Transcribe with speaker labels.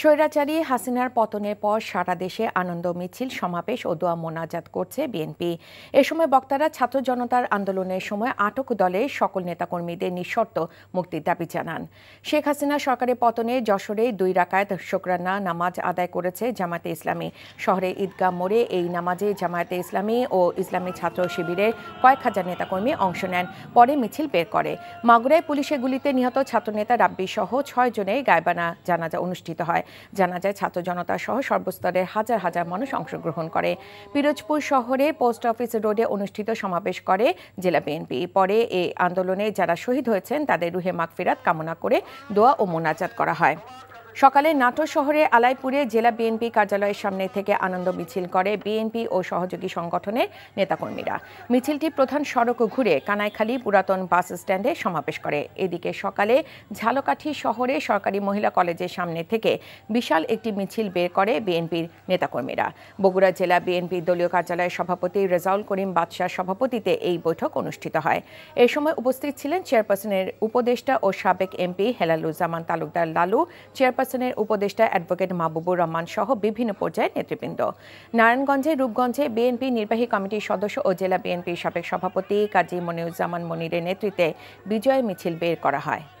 Speaker 1: স্বৈরাচারী হাসিনার পতনের পর সারা দেশে আনন্দ মিছিল সমাবেশ ও দোয়া মোনাজাত করছে বিএনপি এ সময় বক্তারা ছাত্র জনতার আন্দোলনের সময় আটক দলের সকল নেতাকর্মীদের নিঃশর্ত মুক্তির দাবি জানান শেখ হাসিনা সরকারের পতনে যশোরে দুই রাকায়ত শোকরানা নামাজ আদায় করেছে জামায়াতে ইসলামী শহরে ঈদগাহ মোড়ে এই নামাজে জামায়াতে ইসলামী ও ইসলামী ছাত্র শিবিরের কয়েক হাজার নেতাকর্মী অংশ নেন পরে মিছিল বের করে মাগুরায় পুলিশের গুলিতে নিহত ছাত্রনেতা রাব্বি সহ ছয় জনের গায়বানা জানাজা অনুষ্ঠিত হয় জানা যায় ছাত্র জনতা সহ সর্বস্তরের হাজার হাজার মানুষ অংশগ্রহণ করে পিরোজপুর শহরে পোস্ট অফিস রোডে অনুষ্ঠিত সমাবেশ করে জেলা বিএনপি পরে এই আন্দোলনে যারা শহীদ হয়েছেন তাদের রুহে মাগফিরাত কামনা করে দোয়া ও মোনাজাত করা হয় সকালে নাটো শহরে আলাইপুরে জেলা বিএনপি কার্যালয়ের সামনে থেকে আনন্দ মিছিল করে বিএনপি ও সহযোগী সংগঠনের নেতাকর্মীরা মিছিলটি প্রধান সড়ক ঘুরে কানাইখালী পুরাতন বাস স্ট্যান্ডে সমাবেশ করে এদিকে সকালে ঝালকাঠি শহরে সরকারি মহিলা কলেজের সামনে থেকে বিশাল একটি মিছিল বের করে বিএনপির নেতাকর্মীরা বগুড়া জেলা বিএনপি দলীয় কার্যালয়ের সভাপতি রেজাউল করিম বাদশাহ সভাপতিতে এই বৈঠক অনুষ্ঠিত হয় এ সময় উপস্থিত ছিলেন চেয়ারপারসনের উপদেষ্টা ও সাবেক এমপি হেলালুজ্জামান তালুকদার লালু চেয়ারপারসন চেয়ারপারসনের উপদেষ্টা অ্যাডভোকেট মাহবুবুর রহমান সহ বিভিন্ন পর্যায়ের নেতৃবৃন্দ নারায়ণগঞ্জে রূপগঞ্জে বিএনপি নির্বাহী কমিটির সদস্য ও জেলা বিএনপির সাবেক সভাপতি কাজী মনিরুজ্জামান মনিরের নেতৃত্বে বিজয় মিছিল বের করা হয়